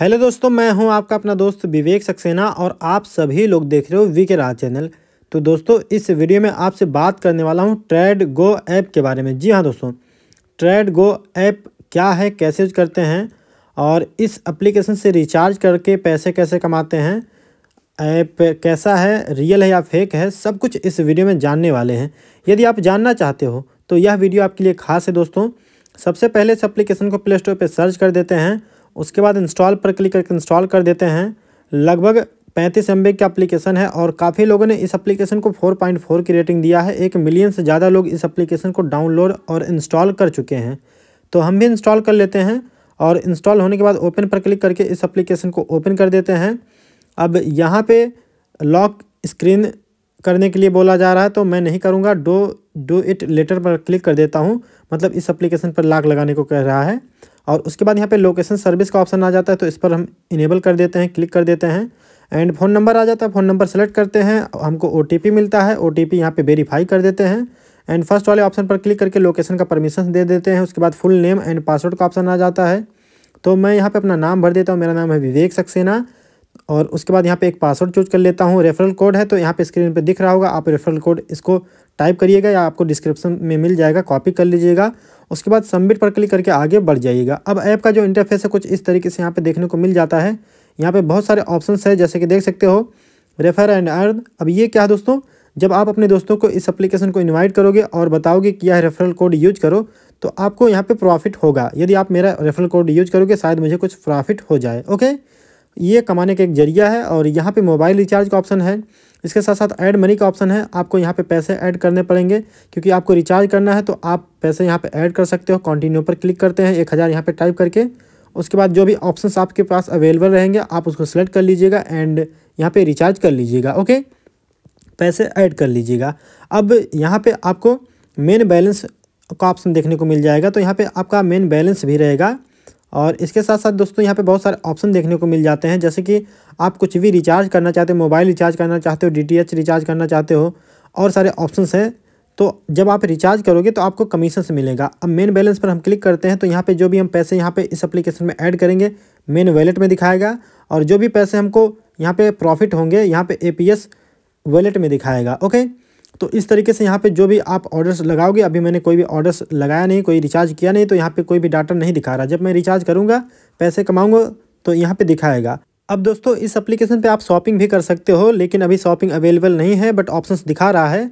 hello दोस्तों मैं हूं आपका अपना दोस्त विवेक सक्सेना और आप सभी लोग देख रहे हो वी के राज चैनल तो दोस्तों इस वीडियो में आपसे बात करने वाला हूं ट्रेड गो ऐप के बारे में जी हां दोस्तों ट्रेड गो ऐप क्या है कैसे यूज करते हैं और इस एप्लीकेशन से रिचार्ज करके पैसे कैसे कमाते हैं ऐप कैसा है रियल है या फेक है सब कुछ इस वीडियो में जानने वाले हैं यदि आप जानना चाहते हो तो यह वीडियो आपके लिए खास है दोस्तों सबसे पहले इस एप्लीकेशन को प्ले स्टोर पर सर्च कर देते हैं उसके बाद इंस्टॉल पर क्लिक करके इंस्टॉल कर देते हैं लगभग पैंतीस एम की एप्लीकेशन है और काफ़ी लोगों ने इस एप्लीकेशन को 4.4 की रेटिंग दिया है एक मिलियन से ज़्यादा लोग इस एप्लीकेशन को डाउनलोड और इंस्टॉल कर चुके हैं तो हम भी इंस्टॉल कर लेते हैं और इंस्टॉल होने के बाद ओपन पर क्लिक करके इस एप्लीकेशन को ओपन कर देते हैं अब यहाँ पे लॉक स्क्रीन करने के लिए बोला जा रहा है तो मैं नहीं करूँगा डो डू इट लेटर पर क्लिक कर देता हूँ मतलब इस अप्लीकेशन पर लॉक लगाने को कह रहा है और उसके बाद यहाँ पे लोकेशन सर्विस का ऑप्शन आ जाता है तो इस पर हम इनेबल कर देते हैं क्लिक कर देते हैं एंड फ़ोन नंबर आ जाता है फ़ोन नंबर सेलेक्ट करते हैं हमको ओ मिलता है ओ टी पी यहाँ पर वेरीफाई कर देते हैं एंड फर्स्ट वाले ऑप्शन पर क्लिक करके लोकेशन का परमिशन दे देते हैं उसके बाद फुल नेम एंड पासवर्ड का ऑप्शन आ जाता है तो मैं यहाँ पर अपना नाम भर देता हूँ मेरा नाम है विवेक सक्सेना और उसके बाद यहाँ पे एक पासवर्ड चूज कर लेता हूँ रेफरल कोड है तो यहाँ पे स्क्रीन पे दिख रहा होगा आप रेफरल कोड इसको टाइप करिएगा या आपको डिस्क्रिप्शन में मिल जाएगा कॉपी कर लीजिएगा उसके बाद सबमिट पर क्लिक करके आगे बढ़ जाइएगा अब ऐप का जो इंटरफेस है कुछ इस तरीके से यहाँ पे देखने को मिल जाता है यहाँ पे बहुत सारे ऑप्शंस है जैसे कि देख सकते हो रेफर एंड अर्न अब ये क्या है दोस्तों जब आप अपने दोस्तों को इस अप्लीकेशन को इन्वाइट करोगे और बताओगे कि यह रेफरल कोड यूज करो तो आपको यहाँ पर प्रॉफिट होगा यदि आप मेरा रेफरल कोड यूज करोगे शायद मुझे कुछ प्रॉफिट हो जाए ओके ये कमाने का एक जरिया है और यहाँ पे मोबाइल रिचार्ज का ऑप्शन है इसके साथ साथ ऐड मनी का ऑप्शन है आपको यहाँ पे पैसे ऐड करने पड़ेंगे क्योंकि आपको रिचार्ज करना है तो आप पैसे यहाँ पे ऐड कर सकते हो कंटिन्यू पर क्लिक करते हैं एक हज़ार यहाँ पर टाइप करके उसके बाद जो भी ऑप्शन आपके पास अवेलेबल रहेंगे आप उसको सेलेक्ट कर लीजिएगा एंड यहाँ पर रिचार्ज कर लीजिएगा ओके पैसे ऐड कर लीजिएगा अब यहाँ पर आपको मेन बैलेंस का ऑप्शन देखने को मिल जाएगा तो यहाँ पर आपका मेन बैलेंस भी रहेगा और इसके साथ साथ दोस्तों यहाँ पे बहुत सारे ऑप्शन देखने को मिल जाते हैं जैसे कि आप कुछ भी रिचार्ज करना चाहते हो मोबाइल रिचार्ज करना चाहते हो डीटीएच रिचार्ज करना चाहते हो और सारे ऑप्शंस हैं तो जब आप रिचार्ज करोगे तो आपको कमीशन से मिलेगा अब मेन बैलेंस पर हम क्लिक करते हैं तो यहाँ पे जो भी हम पैसे यहाँ पे इस एप्लीकेशन में ऐड करेंगे मेन वैलेट में दिखाएगा और जो भी पैसे हमको यहाँ पे प्रॉफिट होंगे यहाँ पे एपीएस वैलेट में दिखाएगा ओके तो इस तरीके से यहाँ पे जो भी आप ऑर्डर्स लगाओगे अभी मैंने कोई भी ऑर्डर्स लगाया नहीं कोई रिचार्ज किया नहीं तो यहाँ पे कोई भी डाटा नहीं दिखा रहा जब मैं रिचार्ज करूँगा पैसे कमाऊँगा तो यहाँ पे दिखाएगा अब दोस्तों इस एप्लीकेशन पे आप शॉपिंग भी कर सकते हो लेकिन अभी शॉपिंग अवेलेबल नहीं है बट ऑप्शन दिखा रहा है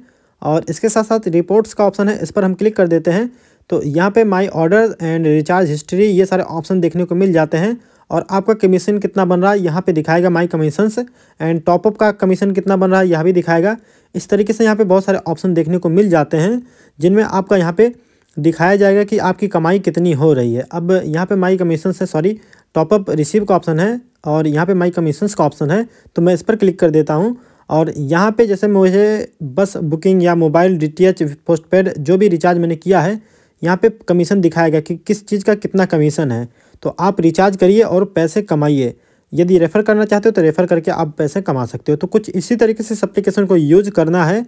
और इसके साथ साथ रिपोर्ट्स का ऑप्शन है इस पर हम क्लिक कर देते हैं तो यहाँ पर my order and recharge history ये सारे ऑप्शन देखने को मिल जाते हैं और आपका कमीशन कितना बन रहा है यहाँ पे दिखाएगा माई कमीशंस एंड टॉपअप का कमीशन कितना बन रहा है यह भी दिखाएगा इस तरीके से यहाँ पे बहुत सारे ऑप्शन देखने को मिल जाते हैं जिनमें आपका यहाँ पे दिखाया जाएगा कि आपकी कमाई कितनी हो रही है अब यहाँ पे माई कमीशन से सॉरी टॉपअप रिसीव का ऑप्शन है और यहाँ पे माई कमीशंस का ऑप्शन है तो मैं इस पर क्लिक कर देता हूँ और यहाँ पे जैसे मुझे बस बुकिंग या mobile D T H postpaid जो भी रिचार्ज मैंने किया है यहाँ पे कमीशन दिखाएगा कि किस चीज़ का कितना कमीशन है तो आप रिचार्ज करिए और पैसे कमाइए यदि रेफ़र करना चाहते हो तो रेफ़र करके आप पैसे कमा सकते हो तो कुछ इसी तरीके से इस एप्लीकेशन को यूज करना है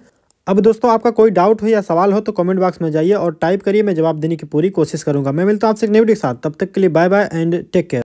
अब दोस्तों आपका कोई डाउट हो या सवाल हो तो कमेंट बॉक्स में जाइए और टाइप करिए मैं जवाब देने की पूरी कोशिश करूंगा मैं मिलता हूँ आपसे एक नई वीडियो के साथ तब तक के लिए bye bye and take care